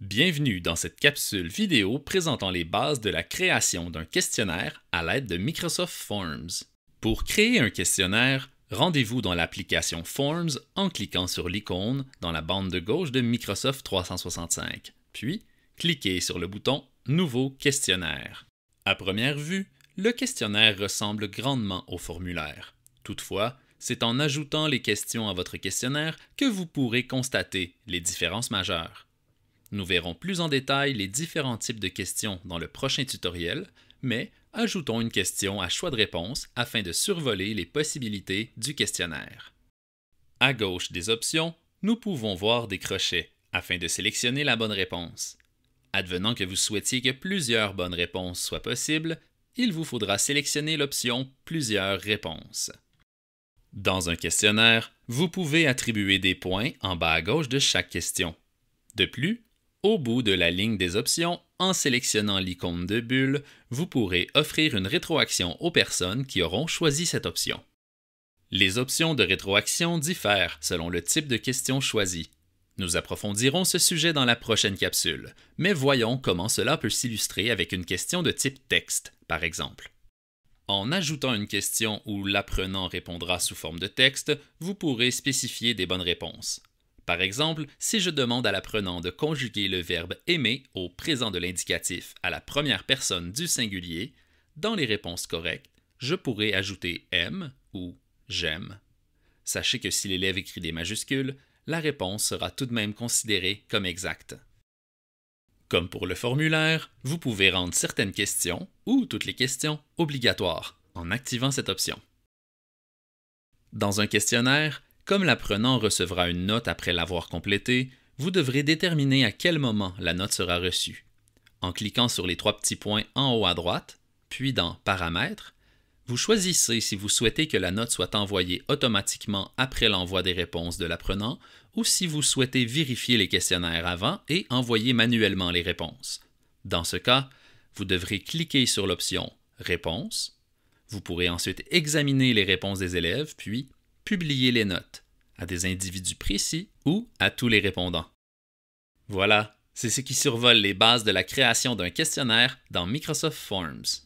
Bienvenue dans cette capsule vidéo présentant les bases de la création d'un questionnaire à l'aide de Microsoft Forms. Pour créer un questionnaire, rendez-vous dans l'application Forms en cliquant sur l'icône dans la bande de gauche de Microsoft 365, puis cliquez sur le bouton Nouveau questionnaire. À première vue, le questionnaire ressemble grandement au formulaire. Toutefois, c'est en ajoutant les questions à votre questionnaire que vous pourrez constater les différences majeures. Nous verrons plus en détail les différents types de questions dans le prochain tutoriel, mais ajoutons une question à choix de réponse afin de survoler les possibilités du questionnaire. À gauche des options, nous pouvons voir des crochets afin de sélectionner la bonne réponse. Advenant que vous souhaitiez que plusieurs bonnes réponses soient possibles, il vous faudra sélectionner l'option Plusieurs réponses. Dans un questionnaire, vous pouvez attribuer des points en bas à gauche de chaque question. De plus, au bout de la ligne des options, en sélectionnant l'icône de bulle, vous pourrez offrir une rétroaction aux personnes qui auront choisi cette option. Les options de rétroaction diffèrent selon le type de question choisie. Nous approfondirons ce sujet dans la prochaine capsule, mais voyons comment cela peut s'illustrer avec une question de type texte, par exemple. En ajoutant une question où l'apprenant répondra sous forme de texte, vous pourrez spécifier des bonnes réponses. Par exemple, si je demande à l'apprenant de conjuguer le verbe aimer au présent de l'indicatif à la première personne du singulier, dans les réponses correctes, je pourrai ajouter aime ou j'aime. Sachez que si l'élève écrit des majuscules, la réponse sera tout de même considérée comme exacte. Comme pour le formulaire, vous pouvez rendre certaines questions ou toutes les questions obligatoires en activant cette option. Dans un questionnaire, comme l'apprenant recevra une note après l'avoir complétée, vous devrez déterminer à quel moment la note sera reçue. En cliquant sur les trois petits points en haut à droite, puis dans Paramètres, vous choisissez si vous souhaitez que la note soit envoyée automatiquement après l'envoi des réponses de l'apprenant ou si vous souhaitez vérifier les questionnaires avant et envoyer manuellement les réponses. Dans ce cas, vous devrez cliquer sur l'option Réponses. Vous pourrez ensuite examiner les réponses des élèves, puis publier les notes à des individus précis ou à tous les répondants. Voilà, c'est ce qui survole les bases de la création d'un questionnaire dans Microsoft Forms.